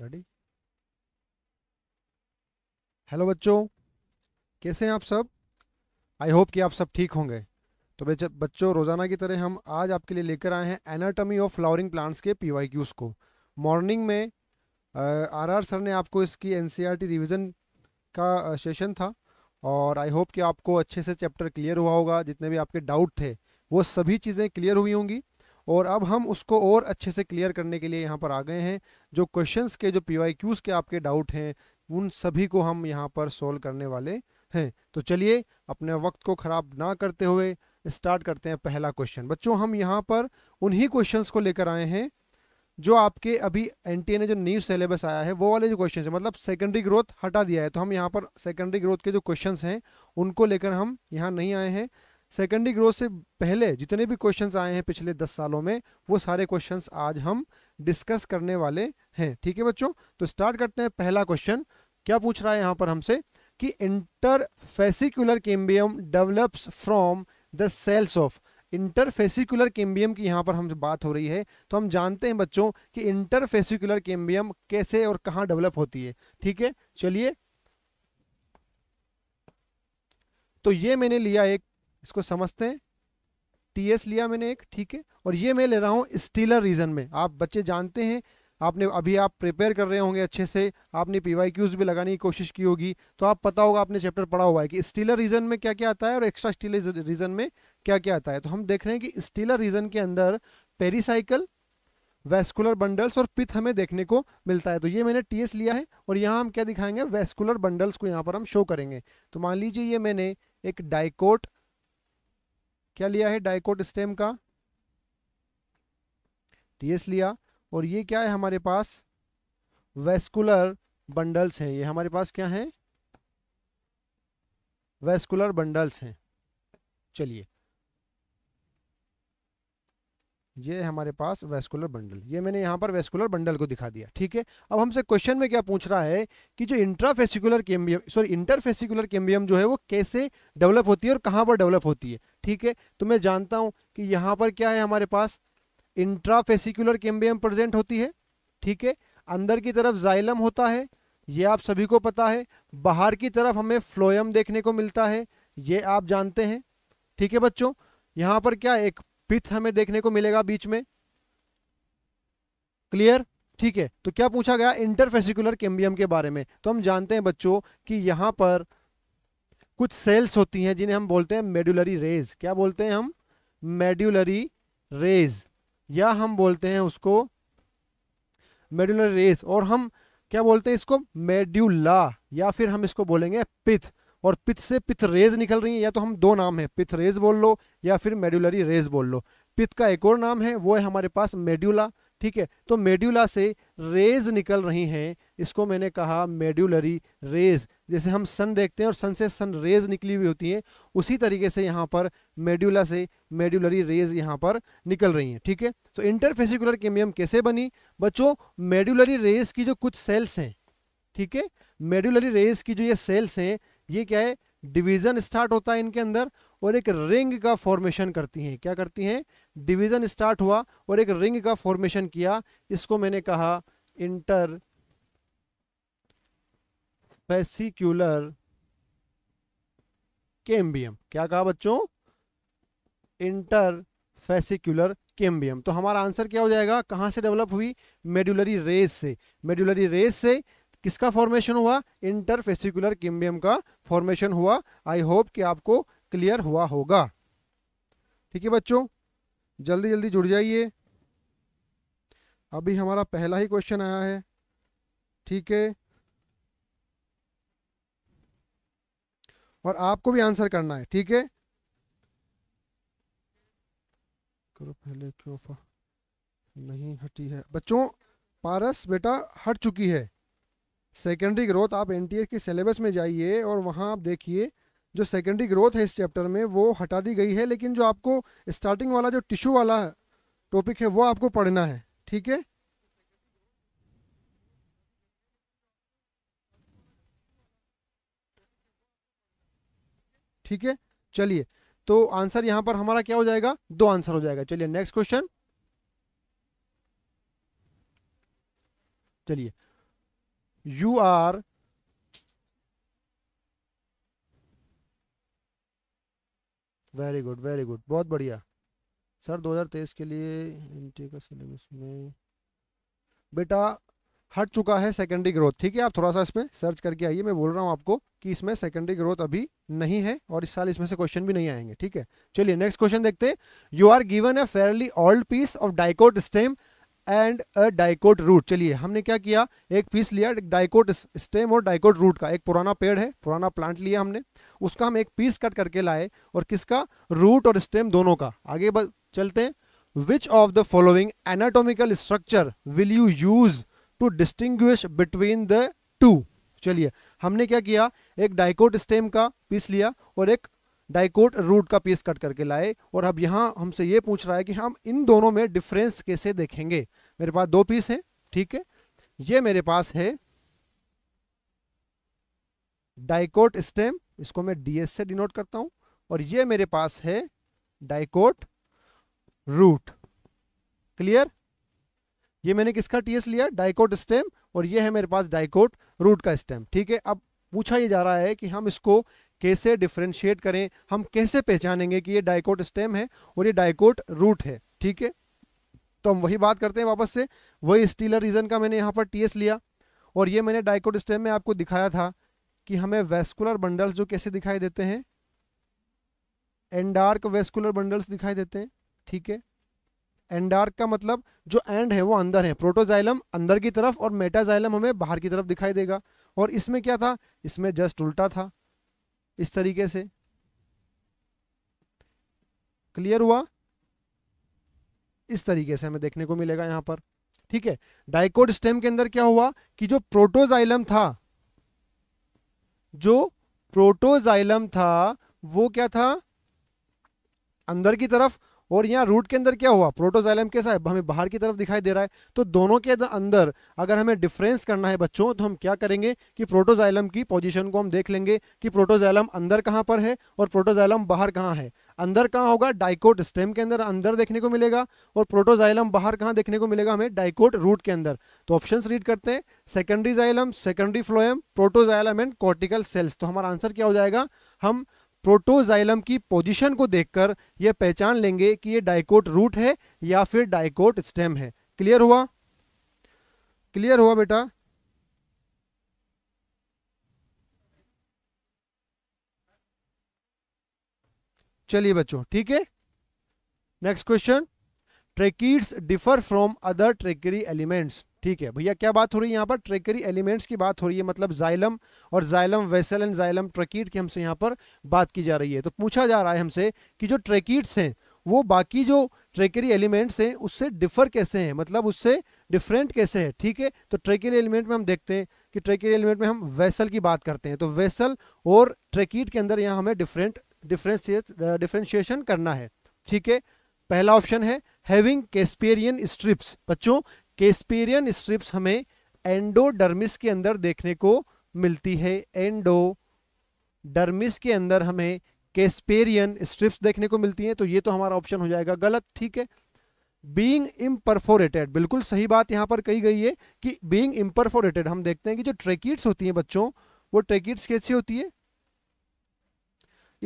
ready hello बच्चों कैसे हैं आप सब आई होप कि आप सब ठीक होंगे तो बच्चों रोज़ाना की तरह हम आज आपके लिए लेकर आए हैं एनाटॉमी ऑफ फ्लावरिंग प्लांट्स के पी वाई क्यूज़ को मॉर्निंग में आर आर सर ने आपको इसकी N C R T revision का सेशन था और आई होप कि आपको अच्छे से चैप्टर क्लियर हुआ होगा जितने भी आपके डाउट थे वो सभी चीज़ें क्लियर हुई होंगी और अब हम उसको और अच्छे से क्लियर करने के लिए यहाँ पर आ गए हैं जो क्वेश्चंस के जो पी के आपके डाउट हैं उन सभी को हम यहाँ पर सोल्व करने वाले हैं तो चलिए अपने वक्त को ख़राब ना करते हुए स्टार्ट करते हैं पहला क्वेश्चन बच्चों हम यहाँ पर उन्हीं क्वेश्चन को लेकर आए हैं जो आपके अभी एन ने जो न्यू सिलेबस आया है वो वाले जो क्वेश्चन है मतलब सेकेंडरी ग्रोथ हटा दिया है तो हम यहाँ पर सेकेंडरी ग्रोथ के जो क्वेश्चन हैं उनको लेकर हम यहाँ नहीं आए हैं सेकेंडरी ग्रोथ से पहले जितने भी क्वेश्चंस आए हैं पिछले दस सालों में वो सारे क्वेश्चंस आज हम डिस्कस करने वाले हैं ठीक है बच्चों तो स्टार्ट करते हैं पहला क्वेश्चन क्या पूछ रहा है यहाँ पर हमसे कि interfascicular cambium develops from the cells of interfascicular cambium की यहाँ पर हमसे बात हो रही है तो हम जानते हैं बच्चों कि इंटरफेसिकुलर केम्बियम कैसे और कहाँ डेवलप होती है ठीक है चलिए तो ये मैंने लिया एक इसको समझते हैं टी लिया मैंने एक ठीक है और ये मैं ले रहा हूँ स्टीलर रीजन में आप बच्चे जानते हैं आपने अभी आप प्रिपेयर कर रहे होंगे अच्छे से आपने पी वाई क्यूज़ भी लगाने की कोशिश की होगी तो आप पता होगा आपने चैप्टर पढ़ा हुआ है कि स्टीलर रीजन में क्या क्या आता है और एक्स्ट्रा स्टीलर रीजन में क्या क्या आता है तो हम देख रहे हैं कि स्टीलर रीजन के अंदर पेरीसाइकिल वेस्कुलर बंडल्स और पिथ हमें देखने को मिलता है तो ये मैंने टीएस लिया है और यहाँ हम क्या दिखाएंगे वेस्कुलर बंडल्स को यहाँ पर हम शो करेंगे तो मान लीजिए ये मैंने एक डाइकोट क्या लिया है डाइकोट स्टेम का टीएस तो लिया और ये क्या है हमारे पास वेस्कुलर बंडल्स हैं ये हमारे पास क्या है वेस्कुलर बंडल्स हैं चलिए ये हमारे पास वेस्कुलर बंडल ये मैंने यहाँ पर वेस्कुलर बंडल को दिखा दिया ठीक है अब हमसे क्वेश्चन में क्या पूछ रहा है कि जो intrafascicular cambium sorry interfascicular cambium जो है वो कैसे डेवलप होती है और कहाँ पर डेवलप होती है ठीक है तो मैं जानता हूँ कि यहाँ पर क्या है हमारे पास इंट्राफेसिकुलर केम्बियम प्रजेंट होती है ठीक है अंदर की तरफ जाइलम होता है ये आप सभी को पता है बाहर की तरफ हमें फ्लोयम देखने को मिलता है ये आप जानते हैं ठीक है बच्चों यहाँ पर क्या एक पिथ हमें देखने को मिलेगा बीच में क्लियर ठीक है तो क्या पूछा गया इंटरफेसिकुलर केम्बियम के बारे में तो हम जानते हैं बच्चों कि यहां पर कुछ सेल्स होती हैं जिन्हें हम बोलते हैं मेडुलरी रेज क्या बोलते हैं हम मेड्यूलरी रेज या हम बोलते हैं उसको मेडुलरी रेज और हम क्या बोलते हैं इसको मेड्यूला या फिर हम इसको बोलेंगे पिथ और पिथ से पिथ रेज निकल रही है या तो हम दो नाम है पिथ रेज बोल लो या फिर मेड्यूलरी रेज बोल लो पिथ का एक और नाम है वो है हमारे पास मेड्यूला ठीक है तो मेड्यूला से रेज निकल रही हैं इसको मैंने कहा मेड्यूलरी रेज जैसे हम सन देखते हैं और सन से सन रेज निकली हुई होती हैं उसी तरीके से यहाँ पर मेड्यूला से मेड्यूलरी रेज यहाँ पर निकल रही हैं ठीक है तो इंटरफेसिकुलर केमियम कैसे बनी बच्चों मेड्यूलरी रेज की जो कुछ सेल्स हैं ठीक है मेड्यूलरी रेज की जो ये सेल्स हैं ये क्या है डिवीज़न स्टार्ट होता है इनके अंदर और एक रिंग का फॉर्मेशन करती हैं क्या करती हैं डिवीज़न स्टार्ट हुआ और एक रिंग का फॉर्मेशन किया इसको मैंने कहा इंटर फेसिक्यूलर केम्बियम क्या कहा बच्चों इंटर फेसिक्यूलर केम्बियम तो हमारा आंसर क्या हो जाएगा कहां से डेवलप हुई मेडुलरी रेस से मेडुलरी रेस से किसका फॉर्मेशन हुआ इंटरफेसिकुलर किम्बियम का फॉर्मेशन हुआ आई होप कि आपको क्लियर हुआ होगा ठीक है बच्चों जल्दी जल्दी जुड़ जाइए अभी हमारा पहला ही क्वेश्चन आया है ठीक है और आपको भी आंसर करना है ठीक है करो पहले क्यों नहीं हटी है बच्चों पारस बेटा हट चुकी है सेकेंडरी ग्रोथ आप एन के सिलेबस में जाइए और वहाँ आप देखिए जो सेकेंडरी ग्रोथ है इस चैप्टर में वो हटा दी गई है लेकिन जो आपको स्टार्टिंग वाला जो टिश्यू वाला टॉपिक है वो आपको पढ़ना है ठीक है ठीक है चलिए तो आंसर यहां पर हमारा क्या हो जाएगा दो आंसर हो जाएगा चलिए नेक्स्ट क्वेश्चन चलिए you are very good very good बहुत बढ़िया सर 2023 के लिए एनटी का सिलेबस में बेटा हट चुका है सेकेंडरी ग्रोथ ठीक है आप थोड़ा सा इसमें सर्च करके आइए मैं बोल रहा हूँ आपको कि इसमें सेकेंडरी ग्रोथ अभी नहीं है और इस साल इसमें से क्वेश्चन भी नहीं आएंगे ठीक है चलिए नेक्स्ट क्वेश्चन देखते हैं you are given a fairly old piece of dicot stem and a dicot root चलिए हमने क्या किया एक पीस लिया डाइकोट स्टेम और डाइकोट रूट का एक पुराना पेड़ है पुराना प्लांट लिया हमने उसका हम एक पीस कट करके लाए और किसका रूट और स्टेम दोनों का आगे चलते हैं which of the following anatomical structure will you use to distinguish between the two चलिए हमने क्या किया एक डाइकोट स्टेम का पीस लिया और एक डाइकोट रूट का पीस कट करके लाए और अब यहाँ हमसे ये पूछ रहा है कि हम इन दोनों में डिफरेंस कैसे देखेंगे मेरे पास दो पीस हैं ठीक है ये मेरे पास है डाइकोट स्टेम इसको मैं डीएस से डिनोट करता हूँ और ये मेरे पास है डाइकोट रूट क्लियर ये मैंने किसका टीएस लिया डाइकोट स्टेम और ये है मेरे पास डाइकोट रूट का स्टेम ठीक है अब पूछा ये जा रहा है कि हम इसको कैसे डिफ्रेंशिएट करें हम कैसे पहचानेंगे कि ये डाइकोट स्टेम है और ये डाइकोट रूट है ठीक है तो हम वही बात करते हैं वापस से वही स्टीलर रीजन का मैंने यहाँ पर टीएस लिया और ये मैंने डाइकोट स्टेम में आपको दिखाया था कि हमें वेस्कुलर बंडल्स जो कैसे दिखाई देते हैं एंडार्क वेस्कुलर बंडल्स दिखाई देते हैं ठीक है एंडार्क का मतलब जो एंड है वो अंदर है प्रोटोजाइलम अंदर की तरफ और मेटाजाइलम हमें बाहर की तरफ दिखाई देगा और इसमें क्या था इसमें जस्ट उल्टा था इस तरीके से क्लियर हुआ इस तरीके से हमें देखने को मिलेगा यहां पर ठीक है डाइकोड स्टेम के अंदर क्या हुआ कि जो प्रोटोजाइलम था जो प्रोटोजाइलम था वो क्या था अंदर की तरफ और यहाँ रूट के अंदर क्या हुआ प्रोटोजाइलम कैसा है हमें बाहर की तरफ दिखाई दे रहा है तो दोनों के अंदर अगर हमें डिफरेंस करना है बच्चों तो हम क्या करेंगे कि प्रोटोजाइलम की पोजीशन को हम देख लेंगे कि प्रोटोजाइलम अंदर कहाँ पर है और प्रोटोजाइलम बाहर कहाँ है अंदर कहाँ होगा डाइकोट स्टेम के अंदर अंदर देखने को मिलेगा और प्रोटोजाइलम बाहर कहाँ देखने को मिलेगा हमें डाइकोट रूट के अंदर तो ऑप्शन रीड करते हैं secondary xylem secondary phloem protoxylem and cortical cells तो हमारा आंसर क्या हो जाएगा हम प्रोटोजाइलम की पोजीशन को देखकर यह पहचान लेंगे कि यह डाइकोट रूट है या फिर डाइकोट स्टेम है क्लियर हुआ क्लियर हुआ बेटा चलिए बच्चों ठीक है next question tracheids differ from other tracheary elements ठीक है भैया क्या बात हो रही है यहाँ पर ट्रेकरी एलिमेंट्स की बात हो रही है मतलब जाइलम और xylem vessel and xylem tracheid की हमसे यहाँ पर बात की जा रही है तो पूछा जा रहा है हमसे कि जो ट्रेकीट्स हैं वो बाकी जो ट्रेकरी एलिमेंट्स हैं उससे डिफर कैसे हैं मतलब उससे डिफरेंट कैसे है ठीक है तो ट्रेकरी एलिमेंट में हम देखते हैं कि ट्रेकरी एलिमेंट में हम वैसल की बात करते हैं तो वैसल और ट्रेकीट के अंदर यहाँ हमें डिफरेंट डिफरें डिफ्रेंशिएशन करना है ठीक है पहला ऑप्शन है हैविंग कैस्पेरियन स्ट्रिप्स बच्चों केस्पेरियन स्ट्रिप्स हमें एंडोडर्मिस के अंदर देखने को मिलती है एंडो डर्मिस के अंदर हमें केस्पेरियन स्ट्रिप्स देखने को मिलती हैं तो ये तो हमारा ऑप्शन हो जाएगा गलत ठीक है बींग इम्परफोरेटेड बिल्कुल सही बात यहाँ पर कही गई है कि बींग इम्परफोरेटेड हम देखते हैं कि जो ट्रेकिट्स होती हैं बच्चों वो ट्रेकिट्स कैसी होती है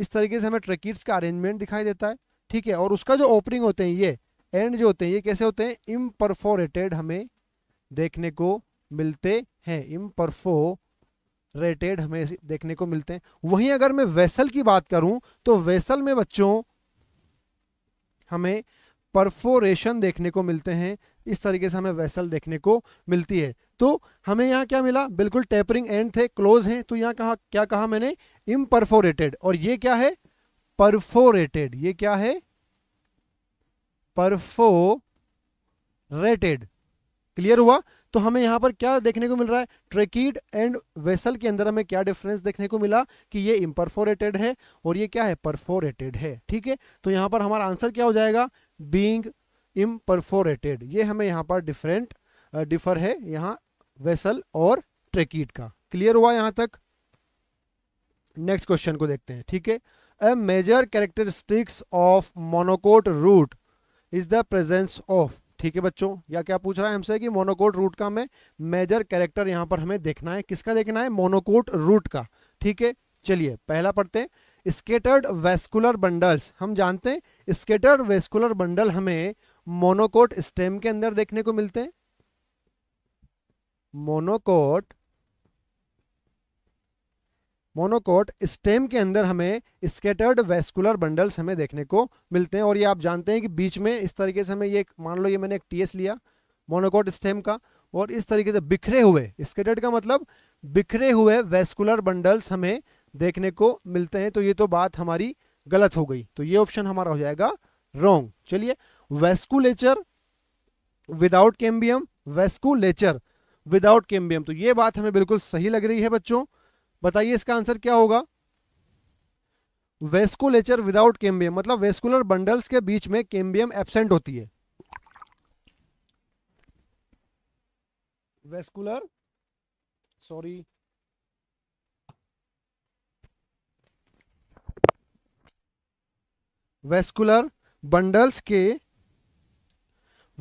इस तरीके से हमें ट्रेकिट्स का अरेंजमेंट दिखाई देता है ठीक है और उसका जो ओपनिंग होते हैं ये एंड जो होते हैं ये कैसे होते हैं इम्परफोरेटेड हमें देखने को मिलते हैं इम्परफो रेटेड हमें देखने को मिलते हैं वहीं अगर मैं वेसल की बात करूं तो वेसल में बच्चों हमें परफोरेशन देखने को मिलते हैं इस तरीके से हमें वेसल देखने को मिलती है तो हमें यहाँ क्या मिला बिल्कुल टेपरिंग एंड थे क्लोज हैं तो यहाँ कहा क्या कहा मैंने इम्परफोरेटेड और ये क्या है परफोरेटेड ये क्या है परफोरेटेड क्लियर हुआ तो हमें यहां पर क्या देखने को मिल रहा है ट्रेकिड एंड वेसल के अंदर हमें क्या डिफरेंस देखने को मिला कि ये इम्परफोरेटेड है और ये क्या है परफोरेटेड है ठीक है तो यहां पर हमारा आंसर क्या हो जाएगा बींग इम्परफोरेटेड ये हमें यहाँ पर डिफरेंट डिफर है यहाँ वेसल और ट्रेकिड का क्लियर हुआ यहाँ तक नेक्स्ट क्वेश्चन को देखते हैं ठीक है a major characteristics of monocot root is the presence of ठीक है बच्चों या क्या पूछ रहा है हमसे कि मोनोकोट रूट का हमें मेजर कैरेक्टर यहाँ पर हमें देखना है किसका देखना है मोनोकोट रूट का ठीक है चलिए पहला पढ़ते हैं स्केटर्ड वेस्कुलर बंडल्स हम जानते हैं स्केटर्ड वेस्कुलर बंडल हमें मोनोकोट स्टेम के अंदर देखने को मिलते हैं मोनोकोट मोनोकोट स्टेम के अंदर हमें स्केटर्ड वेस्कुलर बंडल्स हमें देखने को मिलते हैं और ये आप जानते हैं कि बीच में इस तरीके से हमें ये मान लो ये मैंने एक टीएस लिया मोनोकोट स्टेम का और इस तरीके से बिखरे हुए स्केटर्ड का मतलब बिखरे हुए वेस्कुलर बंडल्स हमें देखने को मिलते हैं तो ये तो बात हमारी गलत हो गई तो ये ऑप्शन हमारा हो जाएगा रॉन्ग चलिए vasculature without cambium vasculature without cambium तो ये बात हमें बिल्कुल सही लग रही है बच्चों बताइए इसका आंसर क्या होगा वेस्कुलेचर विदाउट केम्बियम मतलब वेस्कुलर बंडल्स के बीच में केम्बियम एबसेंट होती है वेस्कुलर सॉरी वेस्कुलर बंडल्स के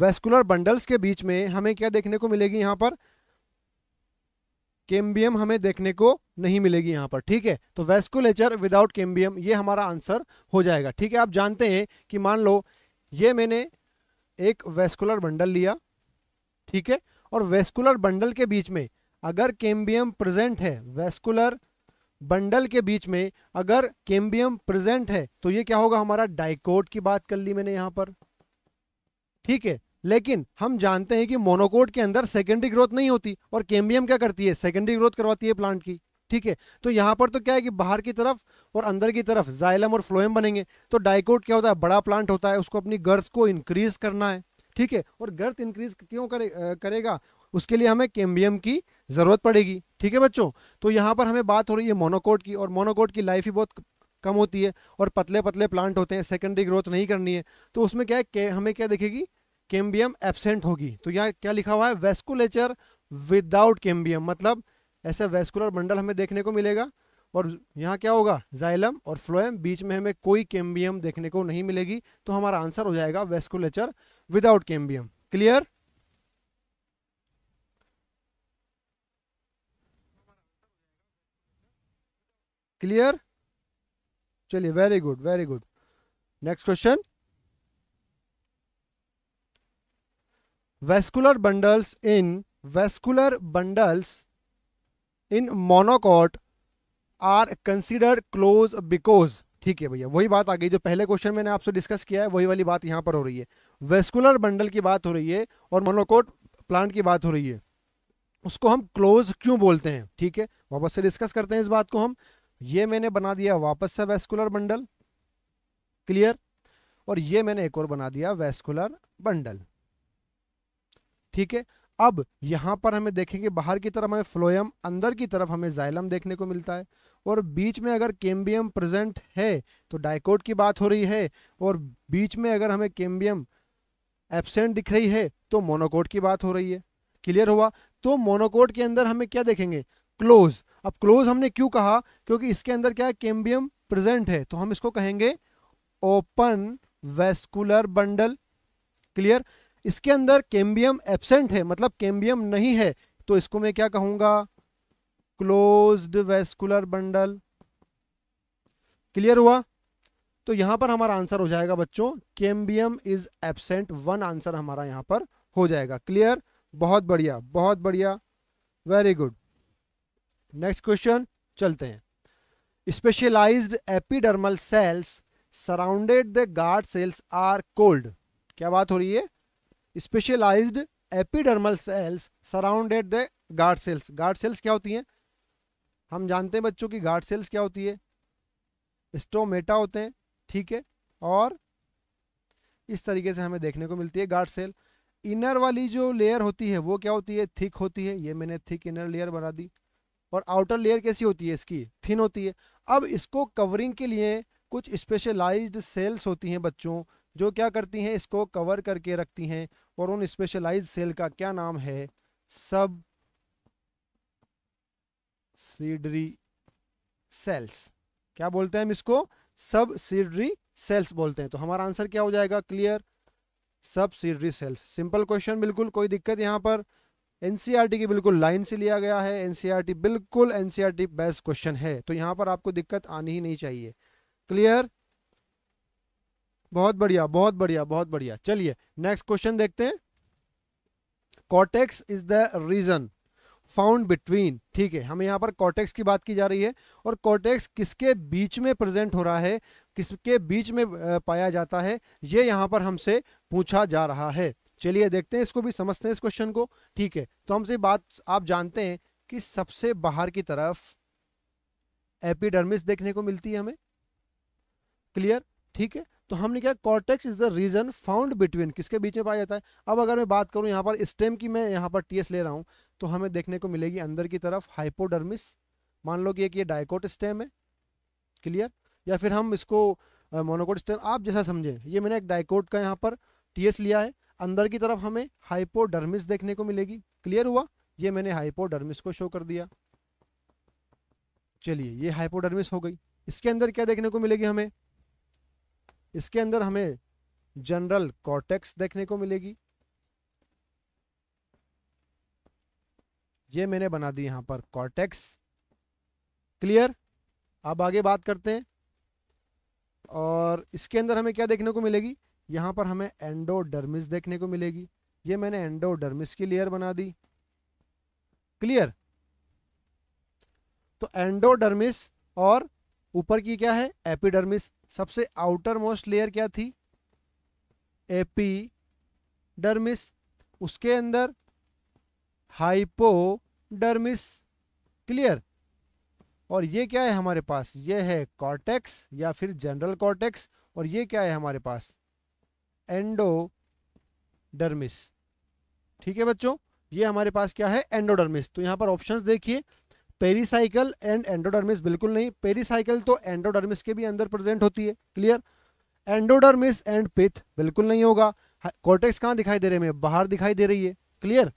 वेस्कुलर बंडल्स के बीच में हमें क्या देखने को मिलेगी यहां पर केम्बियम हमें देखने को नहीं मिलेगी यहाँ पर ठीक है तो वेस्कुलेचर विदाउट केम्बियम ये हमारा आंसर हो जाएगा ठीक है आप जानते हैं कि मान लो ये मैंने एक वेस्कुलर बंडल लिया ठीक है और वेस्कुलर बंडल के बीच में अगर केम्बियम प्रेजेंट है वेस्कुलर बंडल के बीच में अगर केम्बियम प्रेजेंट है तो ये क्या होगा हमारा डाइकोट की बात कर ली मैंने यहाँ पर ठीक है लेकिन हम जानते हैं कि मोनोकोट के अंदर सेकेंडरी ग्रोथ नहीं होती और केम्बियम क्या करती है सेकेंडरी ग्रोथ करवाती है प्लांट की ठीक है तो यहाँ पर तो क्या है कि बाहर की तरफ और अंदर की तरफ जाइलम और फ्लोएम बनेंगे तो डाइकोट क्या होता है बड़ा प्लांट होता है उसको अपनी गर्थ को इंक्रीज करना है ठीक है और गर्थ इंक्रीज क्यों करे, करेगा उसके लिए हमें केम्बियम की ज़रूरत पड़ेगी ठीक है बच्चों तो यहाँ पर हमें बात हो रही है मोनोकोट की और मोनोकोट की लाइफ ही बहुत कम होती है और पतले पतले प्लांट होते हैं सेकेंडरी ग्रोथ नहीं करनी है तो उसमें क्या है हमें क्या देखेगी कैम्बियम एबसेंट होगी तो यहाँ क्या लिखा हुआ है वेस्कुलेचर विदाउट कैम्बियम मतलब ऐसा वेस्कुलर बंडल हमें देखने को मिलेगा और यहाँ क्या होगा जाइलम और फ्लोएम बीच में हमें कोई कैम्बियम देखने को नहीं मिलेगी तो हमारा आंसर हो जाएगा vasculature without cambium clear clear चलिए very good very good next question vascular bundles in vascular bundles in monocot are consider close because ठीक है भैया वही बात आ गई जो पहले क्वेश्चन मैंने आपसे डिस्कस किया है वही वाली बात यहाँ पर हो रही है वेस्कुलर बंडल की बात हो रही है और मोनोकोट प्लांट की बात हो रही है उसको हम क्लोज क्यों बोलते हैं ठीक है वापस से डिस्कस करते हैं इस बात को हम ये मैंने बना दिया वापस से वेस्कुलर बंडल क्लियर और ये मैंने एक और बना दिया वेस्कुलर बंडल ठीक है अब यहाँ पर हमें देखेंगे बाहर की तरफ हमें फ्लोयम अंदर की तरफ हमें जाइलम देखने को मिलता है और बीच में अगर केम्बियम प्रेजेंट है तो डाइकोट की बात हो रही है और बीच में अगर हमें केम्बियम एबसेंट दिख रही है तो मोनोकोट की बात हो रही है क्लियर हुआ तो मोनोकोट के अंदर हमें क्या देखेंगे क्लोज अब क्लोज हमने क्यों कहा क्योंकि इसके अंदर क्या है केम्बियम प्रेजेंट है तो हम इसको कहेंगे ओपन वेस्कुलर बंडल क्लियर इसके अंदर कैम्बियम एबसेंट है मतलब कैम्बियम नहीं है तो इसको मैं क्या कहूंगा क्लोज्ड वेस्कुलर बंडल क्लियर हुआ तो यहां पर हमारा आंसर हो जाएगा बच्चों cambium is absent one answer हमारा यहां पर हो जाएगा क्लियर बहुत बढ़िया बहुत बढ़िया वेरी गुड नेक्स्ट क्वेश्चन चलते हैं specialised epidermal cells surrounded the guard cells are called क्या बात हो रही है specialised epidermal cells surrounded the guard cells guard cells क्या होती हैं हम जानते हैं बच्चों की गार्ड सेल्स क्या होती है स्टोमेटा होते हैं ठीक है और इस तरीके से हमें देखने को मिलती है गार्ड सेल इनर वाली जो लेयर होती है वो क्या होती है थिक होती है ये मैंने थिक इनर लेयर बना दी और आउटर लेयर कैसी होती है इसकी थिन होती है अब इसको कवरिंग के लिए कुछ स्पेशलाइज्ड सेल्स होती हैं बच्चों जो क्या करती हैं इसको कवर करके रखती हैं और उन स्पेशलाइज सेल का क्या नाम है सब सीडरी सेल्स क्या बोलते हैं हम इसको सब सीडरी सेल्स बोलते हैं तो हमारा आंसर क्या हो जाएगा क्लियर सब सीडरी सेल्स सिंपल क्वेश्चन बिल्कुल कोई दिक्कत यहाँ पर एनसीआरटी e की बिल्कुल लाइन से लिया गया है एनसीआरटी e बिल्कुल एनसीआरटी बेस्ट क्वेश्चन है तो यहां पर आपको दिक्कत आनी ही नहीं चाहिए क्लियर बहुत बढ़िया बहुत बढ़िया बहुत बढ़िया चलिए नेक्स्ट क्वेश्चन देखते हैं cortex is the region found between ठीक है हमें यहाँ पर कॉटेक्स की बात की जा रही है और कॉटेक्स किसके बीच में प्रेजेंट हो रहा है किसके बीच में पाया जाता है ये यहाँ पर हमसे पूछा जा रहा है चलिए देखते हैं इसको भी समझते हैं इस क्वेश्चन को ठीक है तो हमसे बात आप जानते हैं कि सबसे बाहर की तरफ एपिडर्मिस देखने को मिलती है हमें क्लियर ठीक है तो हमने क्या cortex is the region found between किसके बीच में पाया जाता है अब अगर मैं बात करूं यहाँ पर स्टेम की मैं यहाँ पर टीएस ले रहा हूँ तो हमें देखने को मिलेगी अंदर की तरफ हाइपोडर्मिस मान लो कि एक ये डायकोट स्टेम है क्लियर या फिर हम इसको मोनोकोट स्टेम आप जैसा समझें ये मैंने एक डायकोट का यहाँ पर टीएस लिया है अंदर की तरफ हमें हाइपोडर्मिस देखने को मिलेगी क्लियर हुआ ये मैंने हाइपोडर्मिस को शो कर दिया चलिए ये हाइपोडर्मिस हो गई इसके अंदर क्या देखने को मिलेगी हमें इसके अंदर हमें जनरल कॉर्टेक्स देखने को मिलेगी ये मैंने बना दी यहां पर कॉर्टेक्स क्लियर अब आगे बात करते हैं और इसके अंदर हमें क्या देखने को मिलेगी यहां पर हमें एंडोडर्मिस देखने को मिलेगी ये मैंने एंडोडर्मिस की लेयर बना दी क्लियर तो एंडोडर्मिस और ऊपर की क्या है एपिडर्मिस सबसे आउटर मोस्ट लेयर क्या थी एपी डर्मिस उसके अंदर हाइपोडर्मिस क्लियर और ये क्या है हमारे पास ये है कॉर्टेक्स या फिर जनरल कॉर्टेक्स और ये क्या है हमारे पास एंडोडर्मिस ठीक है बच्चों ये हमारे पास क्या है एंडोडर्मिस तो यहां पर ऑप्शंस देखिए पेरीसाइकिल एंड एंडोडर्मिस बिल्कुल नहीं पेरीसाइकिल तो एंडोडर्मिस के भी अंदर प्रेजेंट होती है क्लियर एंडोडर्मिस एंड पिथ बिल्कुल नहीं होगा कॉर्टेक्स कहाँ दिखाई दे रहे हैं बाहर दिखाई दे रही है clear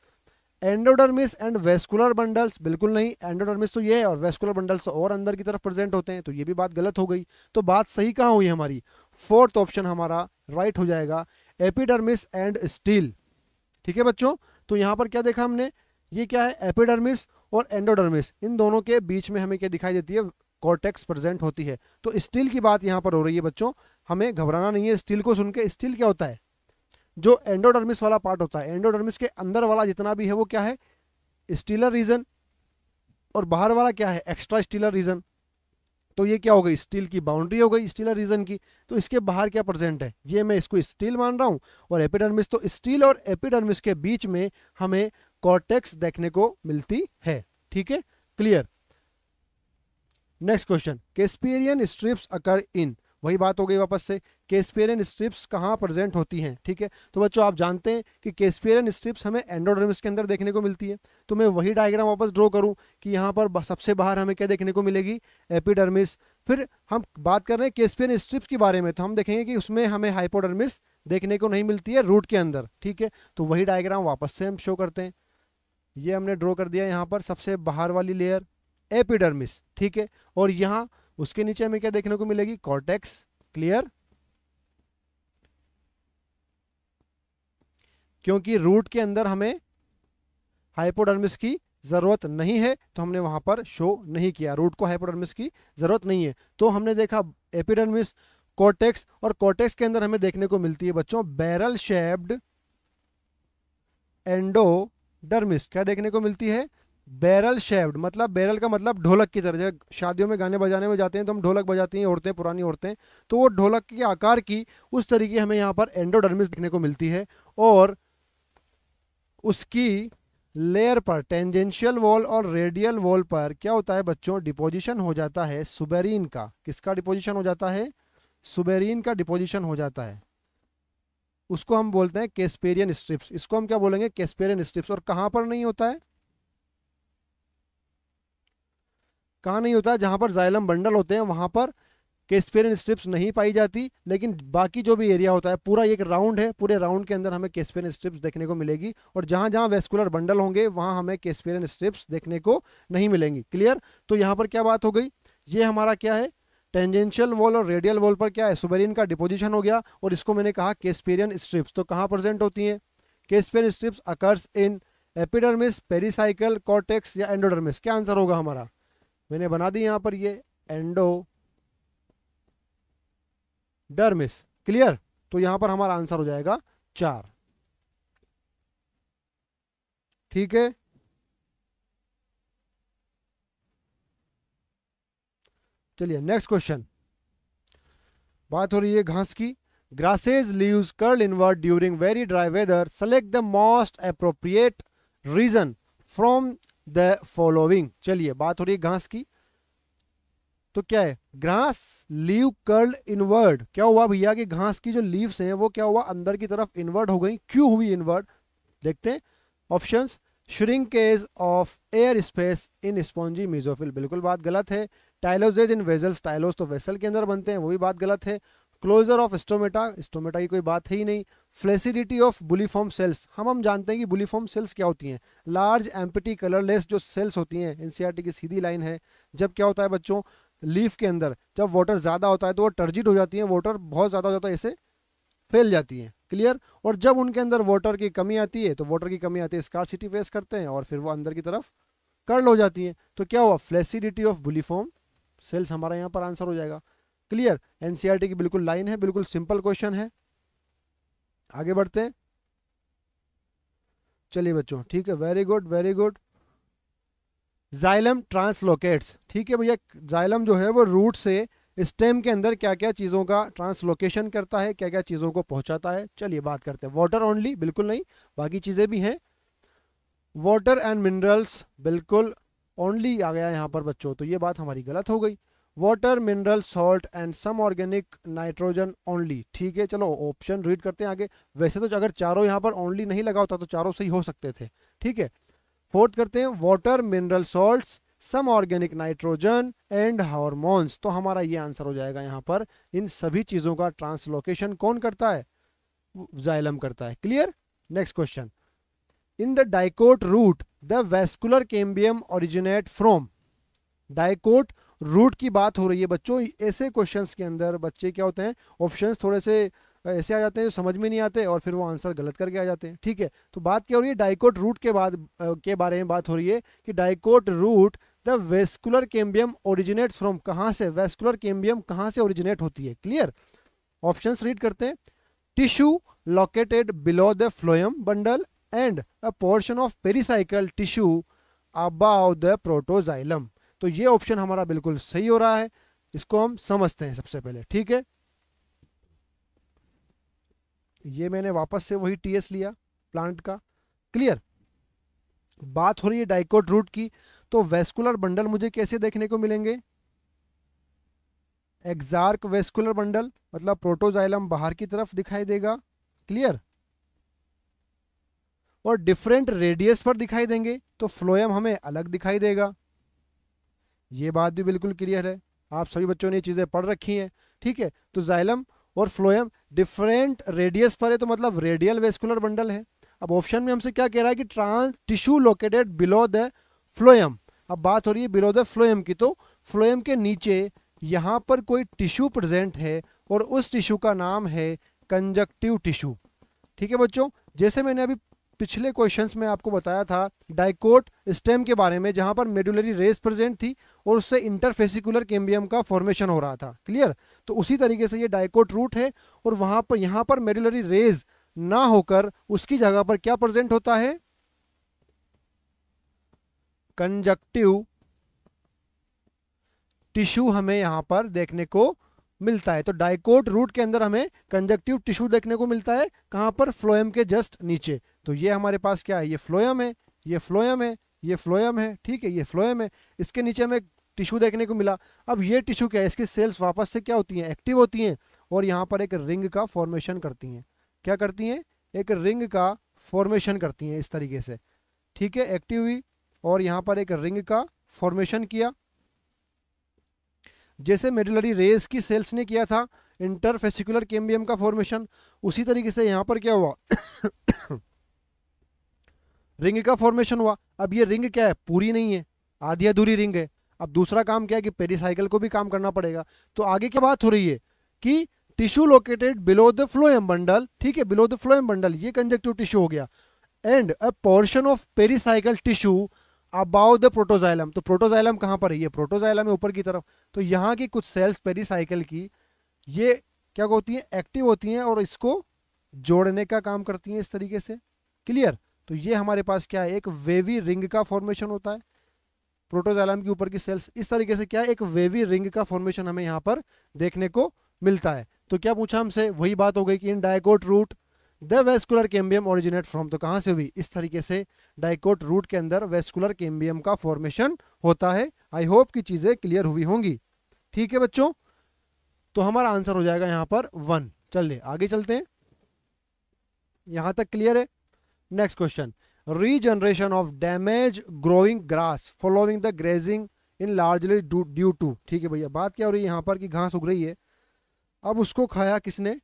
endodermis and vascular bundles बिल्कुल नहीं एंडोडर्मिस तो ये है और वेस्कुलर बंडल्स और अंदर की तरफ प्रेजेंट होते हैं तो ये भी बात गलत हो गई तो बात सही कहाँ हुई हमारी फोर्थ ऑप्शन हमारा राइट हो जाएगा एपिडर्मिस एंड स्टील ठीक है बच्चों तो यहाँ पर क्या देखा हमने ये क्या है एपिडर्मिस और एंडोडर्मिस इन दोनों के बीच में हमें क्या दिखाई देती है कॉर्टेक्स प्रेजेंट होती है तो स्टील की बात यहाँ पर हो रही है बच्चों हमें घबराना नहीं है स्टील को सुन के स्टील क्या होता है जो एंडोडर्मिस वाला पार्ट होता है एंडोडर्मिस के अंदर वाला जितना भी है वो क्या है स्टीलर रीजन और बाहर वाला क्या है एक्स्ट्रा स्टीलर रीजन तो ये क्या हो गई स्टील की बाउंड्री हो गई स्टीलर रीजन की तो इसके बाहर क्या प्रेजेंट है ये मैं इसको स्टील मान रहा हूँ और एपिडर्मिस तो स्टील और एपिडर्मिस के बीच में हमें कॉर्टेक्स देखने को मिलती है ठीक है clear next question Casparian strips occur in वही बात हो गई वापस से केस्पेरियन स्ट्रिप्स कहाँ प्रेजेंट होती हैं ठीक है तो बच्चों आप जानते हैं कि केस्पेरियन स्ट्रिप्स हमें एंडोड्रम्स के अंदर देखने को मिलती है तो मैं वही डायग्राम वापस ड्रॉ करूं कि यहाँ पर सबसे बाहर हमें क्या देखने को मिलेगी एपिडर्मिस फिर हम बात कर रहे हैं केस्पेरियन स्ट्रिप्स के बारे में तो हम देखेंगे कि उसमें हमें हाइपोडर्मिस देखने को नहीं मिलती है रूट के अंदर ठीक है तो वही डायग्राम वापस से हम शो करते हैं ये हमने ड्रॉ कर दिया यहाँ पर सबसे बाहर वाली लेयर एपिडर्मिस ठीक है और यहाँ उसके नीचे हमें क्या देखने को मिलेगी कॉर्टेक्स क्लियर क्योंकि रूट के अंदर हमें हाइपोडर्मिस की ज़रूरत नहीं है तो हमने वहां पर शो नहीं किया रूट को हाइपोडर्मिस की ज़रूरत नहीं है तो हमने देखा एपिडर्मिस कॉर्टेक्स और कॉर्टेक्स के अंदर हमें देखने को मिलती है बच्चों बैरल शेप्ड एंडो डरमिस्ट क्या देखने को मिलती है बैरल शेव्ड मतलब बैरल का मतलब ढोलक की तरह जब शादियों में गाने बजाने में जाते हैं तो हम ढोलक बजाती हैं औरतें पुरानी औरतें तो वो ढोलक के आकार की उस तरीके हमें यहाँ पर एंडोडर्मिस देखने को मिलती है और उसकी लेयर पर टेंजेंशियल वॉल और रेडियल वॉल पर क्या होता है बच्चों डिपोजिशन हो जाता है सुबेरिन का किसका डिपोजिशन हो जाता है सुबेरिन का डिपोजिशन हो जाता है उसको हम बोलते हैं कैस्पेरियन स्ट्रिप्स इसको हम क्या बोलेंगे कैस्पेरियन स्ट्रिप्स और कहां पर नहीं होता है कहां नहीं होता है पर जाइलम बंडल होते हैं वहां पर कैस्पेरियन स्ट्रिप्स नहीं पाई जाती लेकिन बाकी जो भी एरिया होता है पूरा एक राउंड है पूरे राउंड के अंदर हमें कैस्पेरियन स्ट्रिप्स देखने को मिलेगी और जहां जहां वेस्कुलर बंडल होंगे वहां हमें कैस्पेरियन स्ट्रिप्स देखने को नहीं मिलेंगी क्लियर तो यहाँ पर क्या बात हो गई ये हमारा क्या है टेंजेंशियल वॉल और रेडियल वॉल पर क्या है सुबेरिन का डिपोजिशन हो गया और इसको मैंने कहा केस्पेरियन स्ट्रिप्स तो कहाँ प्रेजेंट होती हैं Casparian strips occurs in epidermis pericycle cortex या एंडोडर्मिस क्या आंसर होगा हमारा मैंने बना दी यहाँ पर ये एंडो डर्मिस क्लियर तो यहाँ पर हमारा आंसर हो जाएगा चार ठीक है चलिए नेक्स्ट क्वेश्चन बात हो रही है घास की grasses leaves curl inward during very dry weather select the most appropriate reason from the following चलिए बात हो रही है घास की तो क्या है घास लीव कर्ल इनवर्ड क्या हुआ भैया कि घास की जो लीव्स हैं वो क्या हुआ अंदर की तरफ इनवर्ड हो गई क्यों हुई इनवर्ड देखते हैं options shrinkage of air space in spongy mesophyll बिल्कुल बात गलत है टाइलोजेज इन वेजल्स टाइलोज तो वेसल के अंदर बनते हैं वो भी बात गलत है क्लोजर ऑफ स्टोमेटा स्टोमेटा की कोई बात है ही नहीं फ्लेसिडिटी ऑफ बुलीफॉर्म सेल्स हम हम जानते हैं कि बुलीफॉर्म सेल्स क्या होती हैं लार्ज एम्पटी कलरलेस जो सेल्स होती हैं एनसीईआरटी की सीधी लाइन है जब क्या होता है बच्चों लीफ के अंदर जब वाटर ज़्यादा होता है तो वो टर्जिट हो जाती हैं वाटर बहुत ज़्यादा हो जाता है इसे फैल जाती हैं क्लियर और जब उनके अंदर वाटर की कमी आती है तो वाटर की कमी आती है स्कार सिटी फेस करते हैं और फिर वो अंदर की तरफ कर्ल हो जाती हैं तो क्या हुआ फ्लेसिडिटी ऑफ बुलीफॉर्म सेल्स हमारा यहाँ पर आंसर हो जाएगा क्लियर एनसीईआरटी e की बिल्कुल लाइन है बिल्कुल सिंपल क्वेश्चन है आगे बढ़ते हैं चलिए बच्चों ठीक है very good very good xylem translocates ठीक है भैया जाइलम जो है वो रूट से स्टेम के अंदर क्या क्या चीज़ों का ट्रांसलोकेशन करता है क्या क्या चीज़ों को पहुंचाता है चलिए बात करते हैं वाटर ओनली बिल्कुल नहीं बाकी चीज़ें भी हैं वाटर एंड मिनरल्स बिल्कुल ओनली आ गया यहाँ पर बच्चों तो ये बात हमारी गलत हो गई water mineral salt and some organic nitrogen only ठीक है चलो ऑप्शन रीड करते हैं आगे वैसे तो अगर चारों यहाँ पर ओनली नहीं लगा होता तो चारों सही हो सकते थे ठीक है फोर्थ करते हैं water mineral salt some organic nitrogen and hormones तो हमारा ये आंसर हो जाएगा यहाँ पर इन सभी चीज़ों का ट्रांसलोकेशन कौन करता है जाइलम करता है clear next question in the dicot root the vascular cambium originate from dicot root की बात हो रही है बच्चों ऐसे क्वेश्चंस के अंदर बच्चे क्या होते हैं ऑप्शंस थोड़े से ऐसे आ जाते हैं जो समझ में नहीं आते और फिर वो आंसर गलत करके आ जाते हैं ठीक है तो बात क्या हो रही है डाइकोट रूट के बाद के बारे में बात हो रही है कि dicot root the vascular cambium originate from कहाँ से वेस्कुलर केम्बियम कहाँ से ओरिजिनेट होती है क्लियर ऑप्शन रीड करते हैं tissue located below the phloem bundle and a portion of pericycle tissue above the protoxylem तो ये ऑप्शन हमारा बिल्कुल सही हो रहा है इसको हम समझते हैं सबसे पहले ठीक है ये मैंने वापस से वही टीएस लिया प्लांट का क्लियर बात हो रही है डाइकोट रूट की तो वेस्कुलर बंडल मुझे कैसे देखने को मिलेंगे एग्जार्क वेस्कुलर बंडल मतलब प्रोटोजाइलम बाहर की तरफ दिखाई देगा क्लियर और डिफरेंट रेडियस पर दिखाई देंगे तो फ्लोएम हमें अलग दिखाई देगा ये बात भी बिल्कुल क्लियर है आप सभी बच्चों ने ये चीज़ें पढ़ रखी हैं ठीक है तो जाइलम और फ्लोएम डिफरेंट रेडियस पर है तो मतलब रेडियल वेस्कुलर बंडल है अब ऑप्शन में हमसे क्या कह रहा है कि ट्रांस tissue located below the phloem अब बात हो रही है बिलो द फ्लोएम की तो फ्लोएम के नीचे यहाँ पर कोई टिश्यू प्रेजेंट है और उस टिश्यू का नाम है कंजक्टिव टिश्यू ठीक है बच्चों जैसे मैंने अभी पिछले क्वेश्चंस में आपको बताया था डाइकोट स्टेम के बारे में जहां पर मेडुलरी रेस प्रेजेंट थी और उससे इंटरफेसिकुलर केम्बियम का फॉर्मेशन हो रहा था क्लियर तो उसी तरीके से ये डाइकोट रूट है और वहां पर यहां पर मेडुलरी रेज ना होकर उसकी जगह पर क्या प्रेजेंट होता है कंजक्टिव टिश्यू हमें यहां पर देखने को मिलता है तो डाइकोट रूट के अंदर हमें कंजक्टिव टिश्यू देखने को मिलता है कहां पर फ्लोएम के जस्ट नीचे तो ये हमारे पास क्या है ये फ्लोयम है ये फ्लोयम है ये फ्लोयम है ठीक है ये फ्लोयम है इसके नीचे हमें टिश्यू देखने को मिला अब ये टिश्यू क्या है इसकी सेल्स वापस से क्या होती हैं एक्टिव होती हैं और यहाँ पर एक रिंग का फॉर्मेशन करती हैं क्या करती हैं एक रिंग का फॉर्मेशन करती हैं इस तरीके से ठीक है एक्टिव हुई और यहाँ पर एक रिंग का फॉर्मेशन किया जैसे मेडुलरी रेस की सेल्स ने किया था इंटरफेसिकुलर केम्बियम का फॉर्मेशन उसी तरीके से यहाँ पर क्या हुआ रिंग का फॉर्मेशन हुआ अब ये रिंग क्या है पूरी नहीं है आधी अधूरी रिंग है अब दूसरा काम क्या है कि पेरीसाइकिल को भी काम करना पड़ेगा तो आगे क्या बात हो रही है कि tissue located below the phloem bundle ठीक है बिलो द फ्लोएम बंडल ये कंजेक्टिव टिश्यू हो गया and a portion of pericycle tissue above the protoxylem तो प्रोटोजाइलम कहाँ पर है ये प्रोटोजाइलम है ऊपर की तरफ तो यहाँ की कुछ सेल्स पेरीसाइकिल की ये क्या होती हैं एक्टिव होती हैं और इसको जोड़ने का काम करती हैं इस तरीके से क्लियर तो ये हमारे पास क्या है एक वेवी रिंग का फॉर्मेशन होता है प्रोटोजाइलम के ऊपर की सेल्स इस तरीके से क्या है एक वेवी रिंग का फॉर्मेशन हमें यहाँ पर देखने को मिलता है तो क्या पूछा हमसे वही बात हो गई कि in dicot root the vascular cambium originate from तो कहाँ से हुई इस तरीके से डायकोट रूट के अंदर वेस्कुलर केम्बियम का फॉर्मेशन होता है आई होप की चीज़ें क्लियर हुई होंगी ठीक है बच्चों तो हमारा आंसर हो जाएगा यहाँ पर वन चलिए आगे चलते हैं यहाँ तक क्लियर है next question regeneration of damage growing grass following the grazing in largely due to ठीक है भैया बात क्या हो रही है यहाँ पर कि घास उग रही है अब उसको खाया किसने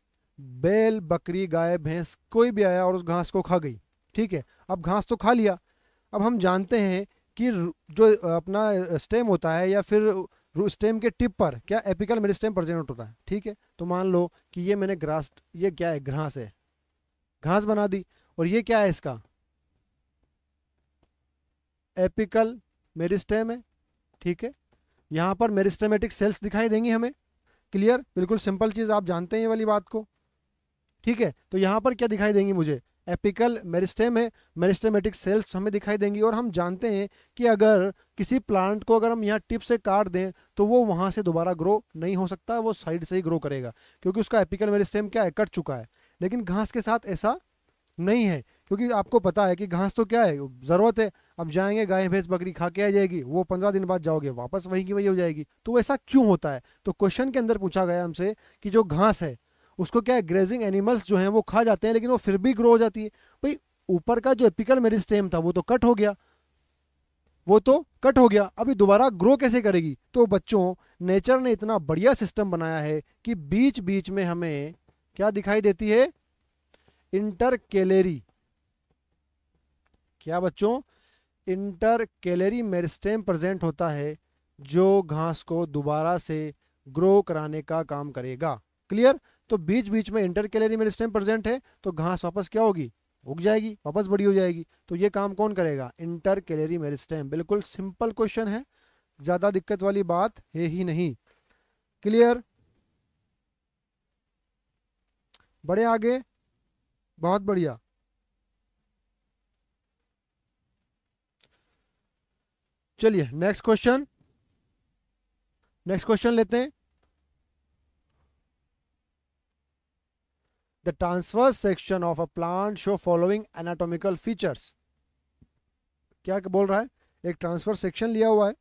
बैल बकरी गाय भैंस कोई भी आया और उस घास को खा गई ठीक है अब घास तो खा लिया अब हम जानते हैं कि जो अपना स्टेम होता है या फिर स्टेम के टिप पर क्या एपिकल मेरे स्टेम प्रेजेंट होता है ठीक है तो मान लो कि ये मैंने ग्रास ये क्या है घास है घास बना दी और ये क्या है इसका एपिकल मेरिस्टेम है ठीक है यहाँ पर मेरिस्टेमेटिक सेल्स दिखाई देंगी हमें क्लियर बिल्कुल सिंपल चीज़ आप जानते हैं ये वाली बात को ठीक है तो यहाँ पर क्या दिखाई देंगी मुझे एपिकल मेरिस्टेम है मेरिस्टेमेटिक सेल्स हमें दिखाई देंगी और हम जानते हैं कि अगर किसी प्लांट को अगर हम यहाँ टिप से काट दें तो वो वहाँ से दोबारा ग्रो नहीं हो सकता वो साइड से ही ग्रो करेगा क्योंकि उसका एपिकल मेरिस्टेम क्या है कट चुका है लेकिन घास के साथ ऐसा नहीं है क्योंकि आपको पता है कि घास तो क्या है ज़रूरत है अब जाएंगे गाय भैंस बकरी खा के आ जाएगी वो पंद्रह दिन बाद जाओगे वापस वहीं की वही हो जाएगी तो ऐसा क्यों होता है तो क्वेश्चन के अंदर पूछा गया हमसे कि जो घास है उसको क्या है ग्रेजिंग एनिमल्स जो हैं वो खा जाते हैं लेकिन वो फिर भी ग्रो हो जाती है भाई ऊपर का जो एपिकल स्टेम था वो तो कट हो गया वो तो कट हो गया अभी दोबारा ग्रो कैसे करेगी तो बच्चों नेचर ने इतना बढ़िया सिस्टम बनाया है कि बीच बीच में हमें क्या दिखाई देती है इंटरकेलेरी क्या बच्चों इंटरकेलेरी मेरिस्टेम प्रेजेंट होता है जो घास को दोबारा से ग्रो कराने का काम करेगा क्लियर तो बीच बीच में इंटरकेलेरी मेरिस्टेम प्रेजेंट है तो घास वापस क्या होगी उग जाएगी वापस बड़ी हो जाएगी तो ये काम कौन करेगा इंटरकेलेरी मेरिस्टेम बिल्कुल सिंपल क्वेश्चन है ज़्यादा दिक्कत वाली बात है ही नहीं क्लियर बड़े आगे बहुत बढ़िया चलिए नेक्स्ट क्वेश्चन नेक्स्ट क्वेश्चन लेते हैं the transverse section of a plant show following anatomical features क्या बोल रहा है एक ट्रांसफर सेक्शन लिया हुआ है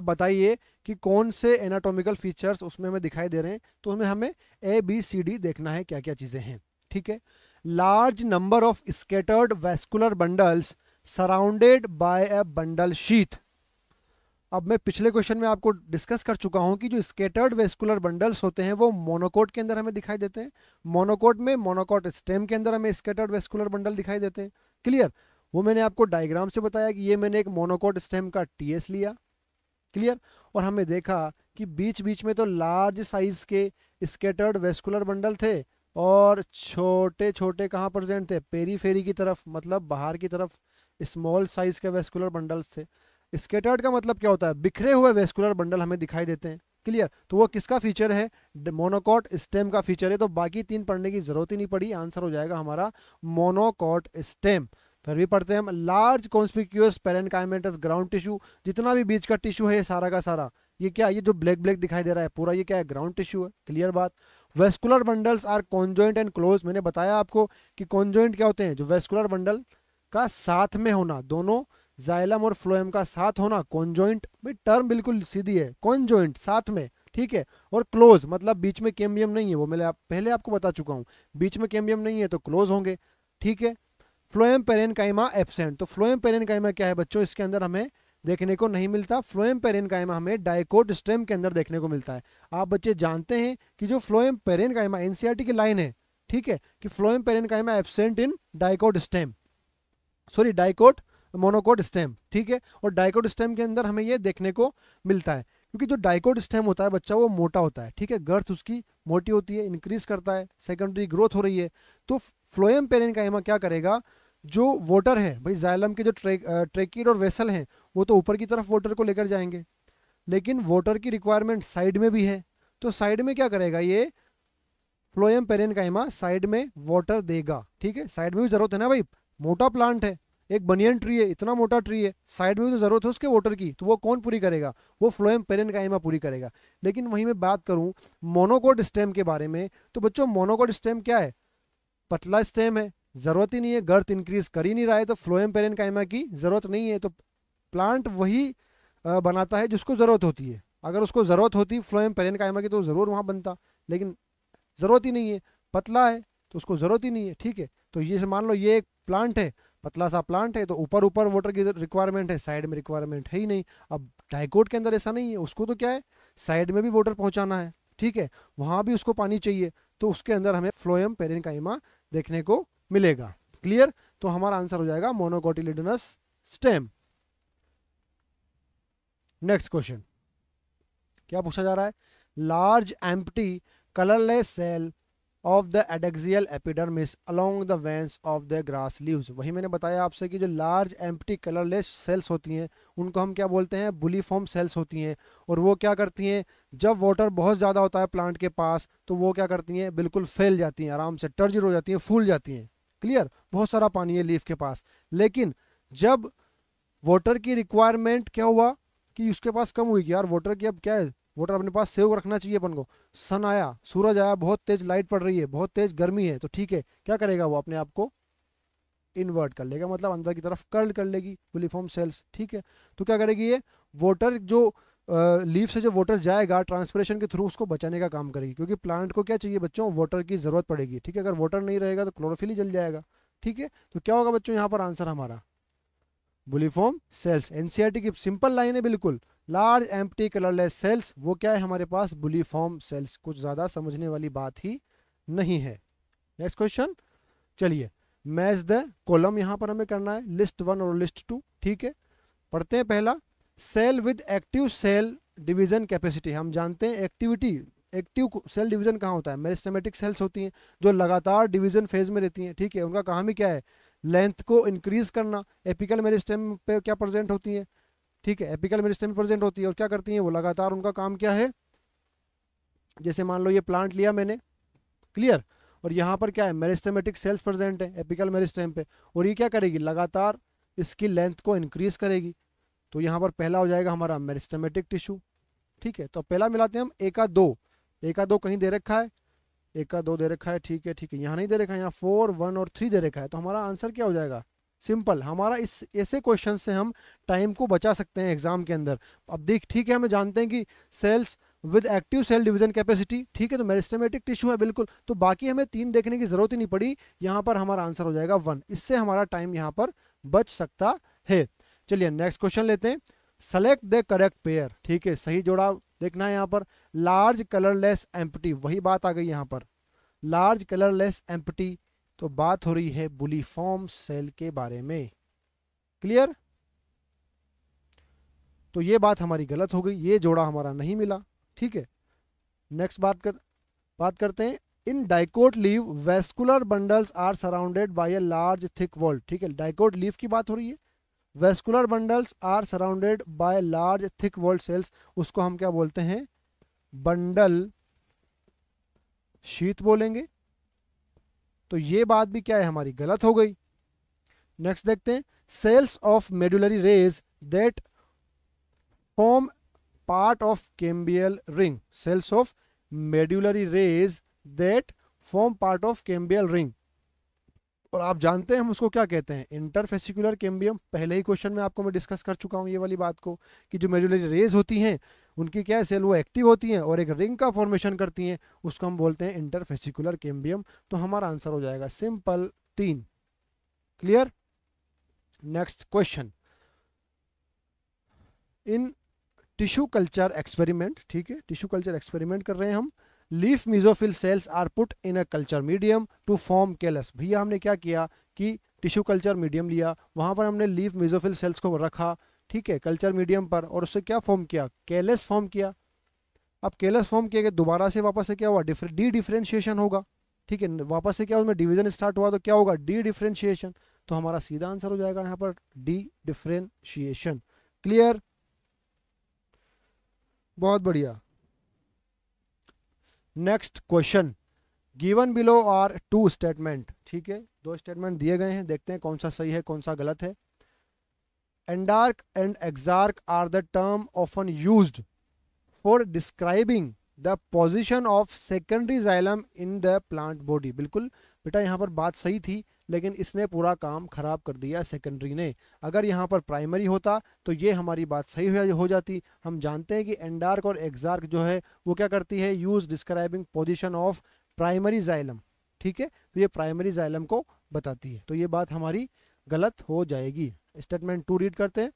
अब बताइए कि कौन से एनाटॉमिकल फीचर्स उसमें हमें दिखाई दे रहे हैं तो उसमें हमें ए बी सी डी देखना है क्या क्या चीज़ें हैं ठीक है large number of scattered vascular bundles surrounded by a bundle sheath अब मैं पिछले क्वेश्चन में आपको डिस्कस कर चुका हूं कि जो स्केटर्ड वेस्कुलर बंडल्स होते हैं वो मोनोकोट के अंदर हमें दिखाई देते हैं मोनोकोट में मोनोकोट स्टेम के अंदर हमें स्केटर्ड वेस्कुलर बंडल दिखाई देते हैं क्लियर वो मैंने आपको डायग्राम से बताया कि ये मैंने एक मोनोकोट स्टेम का टीएस लिया क्लियर और हमने देखा कि बीच बीच में तो लार्ज साइज के स्केटर्ड वेस्कुलर बंडल थे और छोटे छोटे कहाँ प्रेजेंट थे पेरीफेरी की तरफ मतलब बाहर की तरफ स्मॉल साइज के वेस्कुलर बंडल्स थे स्केटर्ड का मतलब क्या होता है बिखरे हुए वेस्कुलर बंडल हमें दिखाई देते हैं क्लियर तो वो किसका फीचर है मोनोकॉट स्टेम का फीचर है तो बाकी तीन पढ़ने की जरूरत ही नहीं पड़ी आंसर हो जाएगा हमारा मोनोकॉट स्टेम फिर भी पढ़ते हैं हम large conspicuous parent ground tissue जितना भी बीच का टिश्यू है सारा का सारा ये क्या ये जो ब्लैक ब्लैक दिखाई दे रहा है पूरा ये क्या है ग्राउंड टिश्यू है क्लियर बात vascular bundles are conjoint and close मैंने बताया आपको कि कॉन्जॉइंट क्या होते हैं जो वेस्कुलर बंडल का साथ में होना दोनों जाइलम और फ्लोएम का साथ होना कॉन्जॉइंट भाई टर्म बिल्कुल सीधी है कॉन्जॉइंट साथ में ठीक है और क्लोज मतलब बीच में कैम्बियम नहीं है वो मैं आप, पहले आपको बता चुका हूँ बीच में कैम्बियम नहीं है तो क्लोज होंगे ठीक है फ्लोएम पेरेन एब्सेंट तो फ्लोएम पेरेन क्या है बच्चों इसके अंदर हमें देखने को नहीं मिलता फ्लोएम पेरेन कायमा हमें डायकोट स्टेम के अंदर देखने को मिलता है आप बच्चे जानते हैं कि जो फ्लोएम पेरेन कायमा एनसीआरटी की लाइन है ठीक है कि phloem parenchyma absent in dicot stem sorry dicot monocot stem ठीक है और डायकोट स्टेम के अंदर हमें यह देखने को मिलता है क्योंकि जो डायकोट स्टेम होता है बच्चा वो मोटा होता है ठीक है गर्थ उसकी मोटी होती है इंक्रीज करता है सेकेंडरी ग्रोथ हो रही है तो फ्लोएम पेरेन कायमा क्या करेगा जो वोटर है भाई जायलम के जो ट्रेक ट्रेकिड और वेसल हैं वो तो ऊपर की तरफ वोटर को लेकर जाएंगे लेकिन वोटर की रिक्वायरमेंट साइड में भी है तो साइड में क्या करेगा ये फ्लोएम पेरेन काइमा साइड में वाटर देगा ठीक है साइड में भी जरूरत है ना भाई मोटा प्लांट है एक बनियन ट्री है इतना मोटा ट्री है साइड में भी तो जरूरत है उसके वाटर की तो वो कौन पूरी करेगा वो फ्लोएम पेरेन काइमा पूरी करेगा लेकिन वहीं मैं बात करूं मोनोकोड स्टेम के बारे में तो बच्चों मोनोकोड स्टेम क्या है पतला स्टेम है ज़रूरत ही नहीं है गर्थ इंक्रीज कर ही नहीं रहा है तो फ्लोएम पेरेन कायमा की ज़रूरत नहीं है तो प्लांट वही बनाता है जिसको ज़रूरत होती है अगर उसको ज़रूरत होती फ्लोएम पेरेन कायमा की तो ज़रूर वहाँ बनता लेकिन ज़रूरत ही नहीं है पतला है तो उसको ज़रूरत ही नहीं है ठीक है तो ये मान लो ये एक प्लांट है पतला सा प्लांट है तो ऊपर ऊपर वाटर की रिक्वायरमेंट है साइड में रिक्वायरमेंट है ही नहीं अब डाइकोट के अंदर ऐसा नहीं है उसको तो क्या है साइड में भी वाटर पहुँचाना है ठीक है वहाँ भी उसको पानी चाहिए तो उसके अंदर हमें फ्लोएम पेरेन काइमा देखने को मिलेगा क्लियर तो हमारा आंसर हो जाएगा मोनोकोटिलिडनस स्टेम नेक्स्ट क्वेश्चन क्या पूछा जा रहा है large empty colourless cell of the adaxial epidermis along the veins of the grass leaves वही मैंने बताया आपसे कि जो लार्ज एम्प्टी कलरलेस सेल्स होती हैं उनको हम क्या बोलते हैं बुलीफॉर्म सेल्स होती हैं और वो क्या करती हैं जब वाटर बहुत ज़्यादा होता है प्लांट के पास तो वो क्या करती हैं बिल्कुल फैल जाती हैं आराम से टर्जर हो जाती हैं फूल जाती हैं क्लियर बहुत सारा पानी है लीफ के पास लेकिन जब वाटर की रिक्वायरमेंट क्या हुआ कि उसके पास कम हुई यार वाटर की अब क्या है वाटर अपने पास सेव रखना चाहिए अपन को सन आया सूरज आया बहुत तेज लाइट पड़ रही है बहुत तेज गर्मी है तो ठीक है क्या करेगा वो अपने आप को इन्वर्ट कर लेगा मतलब अंदर की तरफ कर्ल कर लेगी बुलीफॉर्म सेल्स ठीक है तो क्या करेगी ये वाटर जो लीव से जो वाटर जाएगा ट्रांसपरेशन के थ्रू उसको बचाने का काम करेगी क्योंकि प्लांट को क्या चाहिए बच्चों वाटर की ज़रूरत पड़ेगी ठीक है अगर वाटर नहीं रहेगा तो क्लोरोफिल ही जल जाएगा ठीक है तो क्या होगा बच्चों यहाँ पर आंसर हमारा बुलिफॉर्म सेल्स एनसीआरटी की सिंपल लाइन है बिल्कुल लार्ज एम्प्टी कलरलेस सेल्स वो क्या है हमारे पास बुलिफॉर्म सेल्स कुछ ज़्यादा समझने वाली बात ही नहीं है नेक्स्ट क्वेश्चन चलिए मैच द कॉलम यहाँ पर हमें करना है लिस्ट वन और लिस्ट टू ठीक है पढ़ते हैं पहला cell with active cell division capacity हम जानते हैं एक्टिविटी एक्टिव सेल डिवीजन कहाँ होता है मेरिस्टेमेटिक सेल्स होती हैं जो लगातार डिवीजन फेज में रहती हैं ठीक है उनका काम ही क्या है लेंथ को इंक्रीज करना एपिकल मेरिस्टेम पे क्या प्रेजेंट होती है ठीक है एपिकल मेरिस्टेम प्रेजेंट होती है और क्या करती हैं वो लगातार उनका काम क्या है जैसे मान लो ये प्लांट लिया मैंने क्लियर और यहाँ पर क्या है मेरिस्टेमेटिक सेल्स प्रेजेंट है एपिकल मेरिस्टेम पे और ये क्या करेगी लगातार इसकी लेंथ को इंक्रीज करेगी तो यहाँ पर पहला हो जाएगा हमारा मेरिस्टमेटिक टिश्यू ठीक है तो पहला मिलाते हैं हम एका दो एका दो कहीं दे रखा है एका दो दे रखा है ठीक है ठीक है यहाँ नहीं दे रखा है यहाँ फोर वन और थ्री दे रखा है तो हमारा आंसर क्या हो जाएगा सिंपल हमारा इस ऐसे क्वेश्चन से हम टाइम को बचा सकते हैं एग्जाम के अंदर अब देख ठीक है हमें जानते हैं कि cells with active cell division capacity ठीक है तो मेरिस्टमेटिक टिश्यू है बिल्कुल तो बाकी हमें तीन देखने की जरूरत ही नहीं पड़ी यहाँ पर हमारा आंसर हो जाएगा वन इससे हमारा टाइम यहाँ पर बच सकता है चलिए नेक्स्ट क्वेश्चन लेते हैं सेलेक्ट द करेक्ट पेयर ठीक है सही जोड़ा देखना है यहाँ पर लार्ज कलरलेस एम्पटी वही बात आ गई यहाँ पर लार्ज कलरलेस एम्पटी तो बात हो रही है बुलीफॉर्म सेल के बारे में क्लियर तो ये बात हमारी गलत हो गई ये जोड़ा हमारा नहीं मिला ठीक है नेक्स्ट बात कर बात करते हैं in dicot leaf vascular bundles are surrounded by a large thick wall ठीक है डाइकोट लीव की बात हो रही है vascular bundles are surrounded by large thick walled cells उसको हम क्या बोलते हैं बंडल शीत बोलेंगे तो ये बात भी क्या है हमारी गलत हो गई नेक्स्ट देखते हैं cells of medullary rays that form part of cambial ring cells of medullary rays that form part of cambial ring और आप जानते हैं हम उसको क्या कहते हैं इंटरफेसिकुलर केम्बियम पहले ही क्वेश्चन में आपको मैं डिस्कस कर चुका हूँ ये वाली बात को कि जो मेडुलरी रेज होती हैं उनकी क्या है सेल वो एक्टिव होती हैं और एक रिंग का फॉर्मेशन करती हैं उसको हम बोलते हैं इंटरफेसिकुलर केम्बियम तो हमारा आंसर हो जाएगा सिंपल तीन clear next question in tissue culture experiment ठीक है टिश्यू कल्चर एक्सपेरिमेंट कर रहे हैं हम leaf mesophyll cells are put in a culture medium to form callus भैया हमने क्या किया कि टिश्यू कल्चर मीडियम लिया वहाँ पर हमने लीफ मिजोफिल सेल्स को रखा ठीक है कल्चर मीडियम पर और उससे क्या फॉर्म किया कैलस फॉर्म किया अब कैलस फॉर्म किया गया दोबारा से वापस से क्या हुआ डी डिफ्रेंशिएशन होगा ठीक है वापस से क्या उसमें डिवीजन स्टार्ट हुआ तो क्या होगा डी डिफ्रेंशिएशन तो हमारा सीधा आंसर हो जाएगा यहाँ पर डी डिफ्रेंशिएशन क्लियर बहुत बढ़िया next question given below are two statement ठीक है दो स्टेटमेंट दिए गए हैं देखते हैं कौन सा सही है कौन सा गलत है endarch and exarch are the term often use for describing the position of secondary xylem in the plant body बिल्कुल बेटा यहाँ पर बात सही थी लेकिन इसने पूरा काम ख़राब कर दिया सेकेंडरी ने अगर यहाँ पर प्राइमरी होता तो ये हमारी बात सही हो जाती हम जानते हैं कि एंडार्क और एग्जार्क जो है वो क्या करती है use describing position of primary xylem ठीक है तो ये प्राइमरी जाइलम को बताती है तो ये बात हमारी गलत हो जाएगी स्टेटमेंट टू रीड करते हैं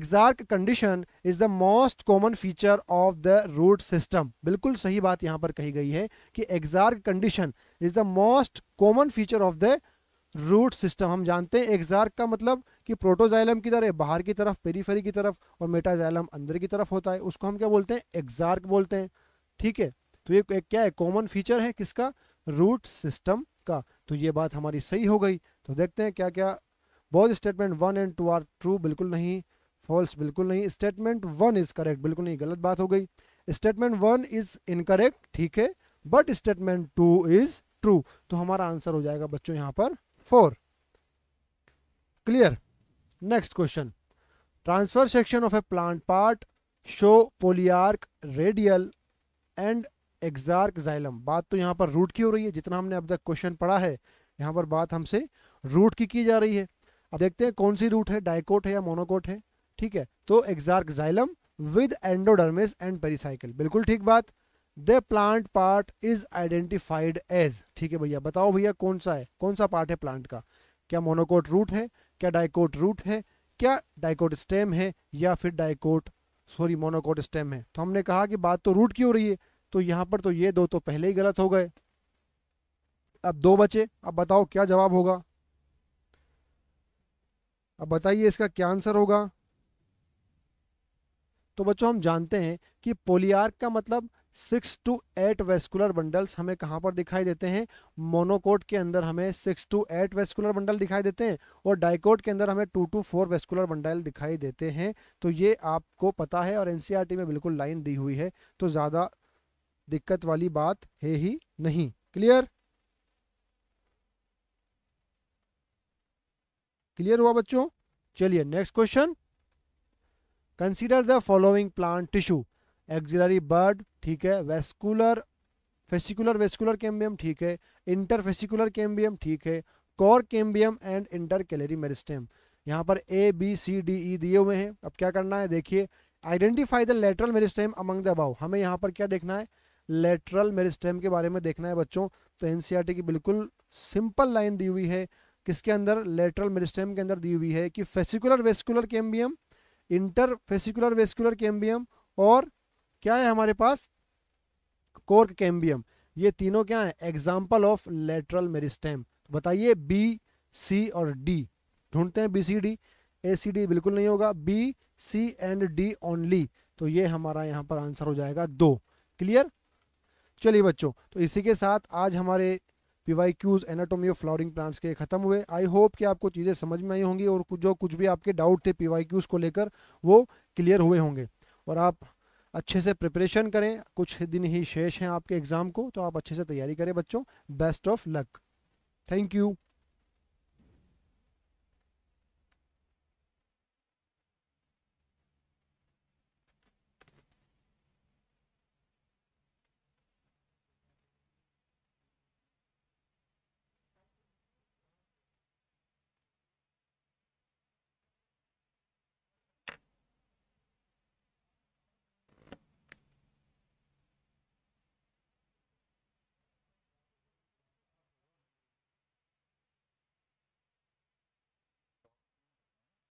exarch condition is the most common feature of the root system बिल्कुल सही बात यहाँ पर कही गई है कि exarch condition is the most common feature of the root system हम जानते हैं एक्सार का मतलब कि प्रोटोजाइलम किधर है बाहर की तरफ पेरीफेरी की तरफ और मेटाजाइलम अंदर की तरफ होता है उसको हम क्या बोलते हैं एक्सार्क बोलते हैं ठीक है तो ये एक क्या है कॉमन फीचर है किसका रूट सिस्टम का तो ये बात हमारी सही हो गई तो देखते हैं क्या क्या both statement one and two are true बिल्कुल नहीं फॉल्स बिल्कुल नहीं स्टेटमेंट वन इज करेक्ट बिल्कुल नहीं गलत बात हो गई स्टेटमेंट वन इज इनकरेक्ट ठीक है but statement two is true तो हमारा आंसर हो जाएगा बच्चों यहाँ पर four clear next question transfer section of a plant part show polyarch radial and exarch xylem बात तो यहाँ पर रूट की हो रही है जितना हमने अब तक क्वेश्चन पढ़ा है यहाँ पर बात हमसे रूट की की जा रही है अब देखते हैं कौन सी रूट है डायकोट है या मोनोकोट है ठीक है तो exarch xylem with endodermis and pericycle बिल्कुल ठीक बात the plant part is identified as ठीक है भैया बताओ भैया कौन सा है कौन सा पार्ट है प्लांट का क्या मोनोकोट रूट है क्या डाइकोट रूट है क्या डाइकोट स्टेम है या फिर डाइकोट सॉरी मोनोकोट स्टेम है तो हमने कहा कि बात तो रूट की हो रही है तो यहाँ पर तो ये दो तो पहले ही गलत हो गए अब दो बचे अब बताओ क्या जवाब होगा अब बताइए इसका क्या आंसर होगा तो बच्चों हम जानते हैं कि पोलियार्क का मतलब six to eight vascular bundles हमें कहाँ पर दिखाई देते हैं मोनोकोट के अंदर हमें six to eight vascular bundle दिखाई देते हैं और डाइकोट के अंदर हमें two to four vascular bundle दिखाई देते हैं तो ये आपको पता है और एन e में बिल्कुल लाइन दी हुई है तो ज़्यादा दिक्कत वाली बात है ही नहीं क्लियर क्लियर हुआ बच्चों चलिए next question consider the following plant tissue axillary bud ठीक है वेस्कुलर फेसिकुलर वेस्कुलर कैम्बियम ठीक है इंटर फेसिकुलर कैम्बियम ठीक है cork cambium and intercalary meristem यहाँ पर A B C D E दिए हुए हैं अब क्या करना है देखिए identify the lateral meristem among the above हमें यहाँ पर क्या देखना है लेटरल मेरिस्टेम के बारे में देखना है बच्चों तो एन e की बिल्कुल सिंपल लाइन दी हुई है किसके अंदर लेटरल मेरिस्टेम के अंदर दी हुई है कि fascicular vascular cambium interfascicular vascular cambium और क्या है हमारे पास कोर्क कैम्बियम ये तीनों क्या है एग्जाम्पल ऑफ लेटरल मेरिस्टेम बताइए बी सी और डी ढूंढते हैं B C D A C D बिल्कुल नहीं होगा B C and D only तो ये हमारा यहाँ पर आंसर हो जाएगा दो क्लियर चलिए बच्चों तो इसी के साथ आज हमारे P Y Qs anatomy of flowering plants के ख़त्म हुए आई होप कि आपको चीज़ें समझ में आई होंगी और जो कुछ भी आपके डाउट थे पी वाई क्यूज़ को लेकर वो क्लियर हुए होंगे और आप अच्छे से प्रिपरेशन करें कुछ दिन ही शेष हैं आपके एग्ज़ाम को तो आप अच्छे से तैयारी करें बच्चों best of luck thank you